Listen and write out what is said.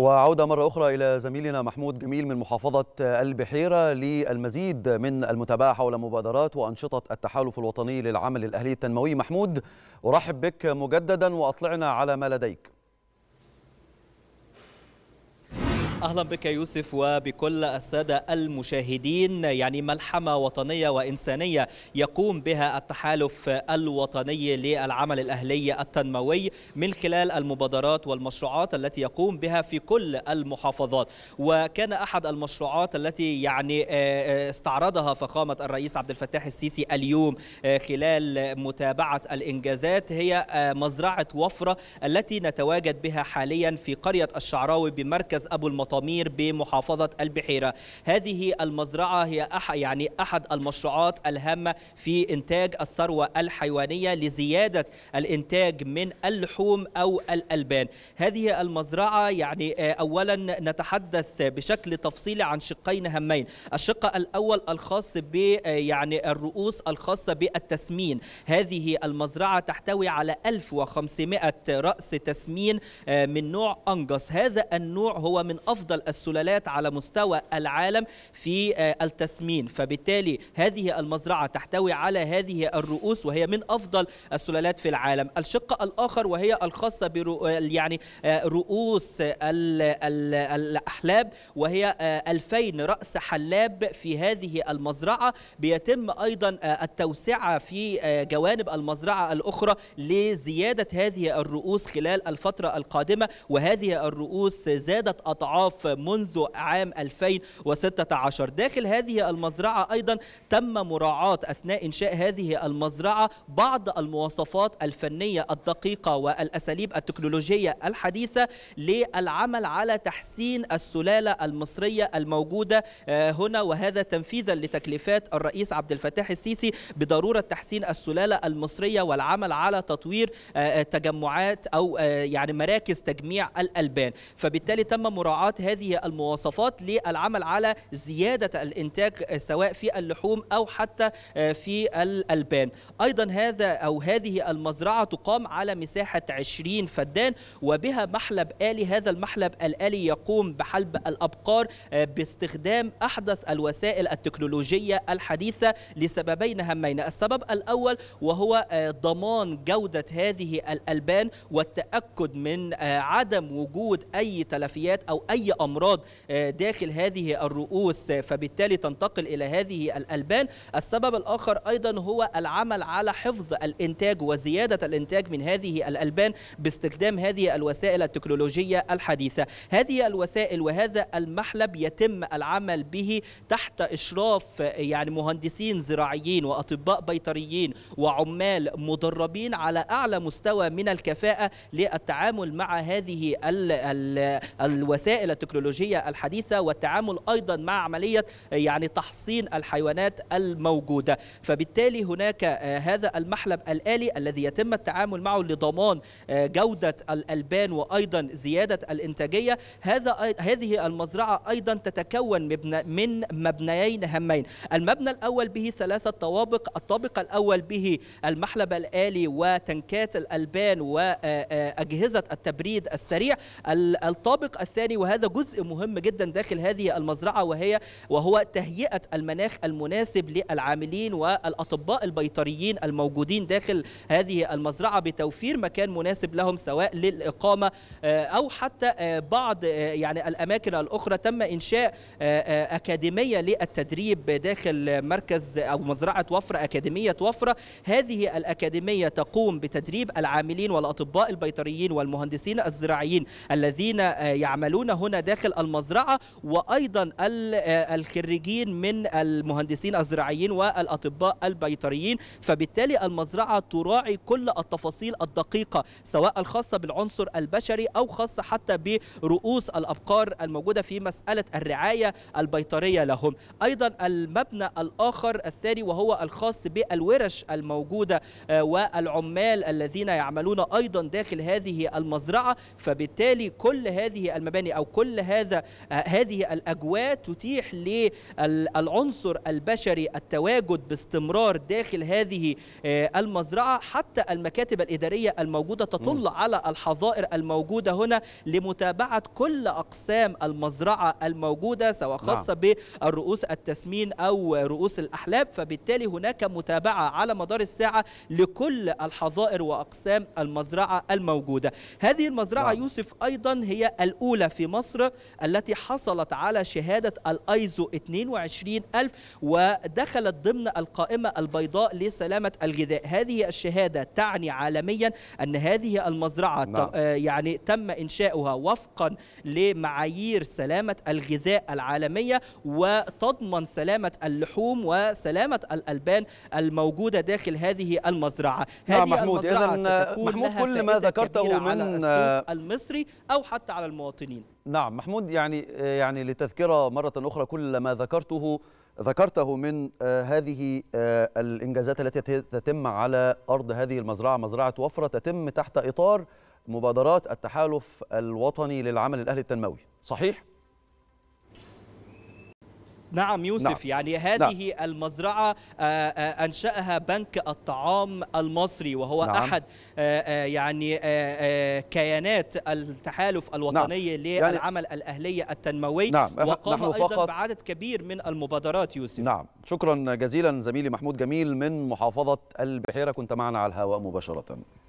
وعودة مرة أخرى إلى زميلنا محمود جميل من محافظة البحيرة للمزيد من المتابعة حول مبادرات وأنشطة التحالف الوطني للعمل الأهلي التنموي محمود أرحب بك مجددا وأطلعنا على ما لديك اهلا بك يوسف وبكل الساده المشاهدين يعني ملحمه وطنيه وانسانيه يقوم بها التحالف الوطني للعمل الاهلي التنموي من خلال المبادرات والمشروعات التي يقوم بها في كل المحافظات وكان احد المشروعات التي يعني آه، آه، استعرضها فخامه الرئيس عبد الفتاح السيسي اليوم آه، خلال متابعه الانجازات هي مزرعه وفره التي نتواجد بها حاليا في قريه الشعراوي بمركز ابو المطار وطمير بمحافظة البحيرة هذه المزرعة هي أح يعني أحد المشروعات الهامة في إنتاج الثروة الحيوانية لزيادة الإنتاج من اللحوم أو الألبان هذه المزرعة يعني آه، أولا نتحدث بشكل تفصيلي عن شقين هامين الشق الأول الخاص ب آه، يعني الرؤوس الخاصة بالتسمين هذه المزرعة تحتوي على 1500 رأس تسمين آه، من نوع أنجس هذا النوع هو من أفضل أفضل السلالات على مستوى العالم في آه، التسمين فبالتالي هذه المزرعة تحتوي على هذه الرؤوس وهي من أفضل السلالات في العالم الشق الآخر وهي الخاصة برو آه، يعني آه، رؤوس ال ال الأحلاب وهي 2000 رأس حلاب في هذه المزرعة بيتم أيضا التوسعة في جوانب المزرعة الأخرى لزيادة هذه الرؤوس خلال الفترة القادمة وهذه الرؤوس زادت أضعاف الأعراف منذ عام 2016 داخل هذه المزرعة أيضا تم مراعاة أثناء إنشاء هذه المزرعة بعض المواصفات الفنية الدقيقة والأساليب التكنولوجية الحديثة للعمل على تحسين السلالة المصرية الموجودة آه، هنا وهذا تنفيذا لتكليفات الرئيس عبد الفتاح السيسي بضرورة تحسين السلالة المصرية والعمل على تطوير آه، آه، تجمعات أو يعني مراكز تجميع الألبان فبالتالي تم مراعاة هذه المواصفات للعمل على زيادة الإنتاج آه، سواء في اللحوم أو حتى آه، في الألبان أيضا هذا أو هذه المزرعة تقام على مساحة 20 فدان وبها محلب آلي هذا المحلب الآلي يقوم بحلب الأبقار آه، باستخدام أحدث الوسائل التكنولوجية الحديثة لسببين هامين السبب الأول وهو ضمان جودة هذه الألبان والتأكد من عدم وجود أي تلفيات أو أي اي امراض آه، داخل هذه الرؤوس آه، فبالتالي تنتقل الى هذه الالبان السبب الاخر ايضا هو العمل على حفظ الانتاج وزياده الانتاج من هذه الالبان باستخدام هذه الوسائل التكنولوجيه الحديثه هذه الوسائل وهذا المحلب يتم العمل به تحت اشراف آه، يعني مهندسين زراعيين واطباء بيطريين وعمال مدربين على اعلى مستوى من الكفاءه للتعامل مع هذه ال ال الوسائل الوسائل التكنولوجية الحديثة والتعامل أيضا مع عملية يعني تحصين الحيوانات الموجودة فبالتالي هناك آه، هذا المحلب الآلي الذي يتم التعامل معه لضمان آه، جودة الألبان وأيضا زيادة الإنتاجية هذا هذه المزرعة أيضا تتكون من مبنيين هامين المبنى الأول به ثلاثة طوابق الطابق الأول به المحلب الآلي وتنكات الألبان وأجهزة آه، التبريد السريع الطابق الثاني وهذا هذا جزء مهم جدا داخل هذه المزرعه وهي وهو تهيئه المناخ المناسب للعاملين والاطباء البيطريين الموجودين داخل هذه المزرعه بتوفير مكان مناسب لهم سواء للاقامه آه، او حتى آه، بعض آه، يعني الاماكن الاخرى تم انشاء اكاديميه للتدريب داخل مركز او مزرعه وفره اكاديميه وفره هذه الاكاديميه تقوم بتدريب العاملين والاطباء البيطريين والمهندسين الزراعيين الذين يعملون هنا هنا داخل المزرعه وايضا آه، الخريجين من المهندسين الزراعيين والاطباء البيطريين فبالتالي المزرعه تراعي كل التفاصيل الدقيقه سواء الخاصه بالعنصر البشري او خاصه حتى برؤوس الابقار الموجوده في مساله الرعايه البيطريه لهم ايضا المبنى الاخر الثاني وهو الخاص بالورش الموجوده آه، والعمال الذين يعملون ايضا داخل هذه المزرعه فبالتالي كل هذه المباني او كل كل هذا هذه الاجواء تتيح للعنصر البشري التواجد باستمرار داخل هذه آه، المزرعه حتى المكاتب الاداريه الموجوده تطل م. على الحظائر الموجوده هنا لمتابعه كل اقسام المزرعه الموجوده سواء نعم. خاصه نعم. بالرؤوس التسمين او رؤوس الاحلاب فبالتالي هناك متابعه على مدار الساعه لكل الحظائر واقسام المزرعه الموجوده هذه المزرعه نعم. يوسف ايضا هي الاولى في مصر مصر التي حصلت على شهادة الأيزو 22000 ودخلت ضمن القائمة البيضاء لسلامة الغذاء هذه الشهادة تعني عالميا أن هذه المزرعة نعم. آه، يعني تم إنشاؤها وفقا لمعايير سلامة الغذاء العالمية وتضمن سلامة اللحوم وسلامة الألبان الموجودة داخل هذه المزرعة نعم هذه محمود المزرعة ستكون محمود كل ما ذكرته من على السوق المصري أو حتى على المواطنين نعم محمود يعني يعني لتذكره مره اخرى كل ما ذكرته ذكرته من آه، هذه آه، الانجازات التي تتم على ارض هذه المزرعه مزرعه وفره تتم تحت اطار مبادرات التحالف الوطني للعمل الاهلي التنموي صحيح نعم يوسف نعم. يعني هذه نعم. المزرعة آه، آه، أنشأها بنك الطعام المصري وهو نعم. أحد آه، يعني كيانات التحالف الوطني نعم. للعمل يعني الأهلي التنموي نعم. وقام أيضا فقط... بعدد كبير من المبادرات يوسف نعم شكرا جزيلا زميلي محمود جميل من محافظة البحيرة كنت معنا على الهواء مباشرة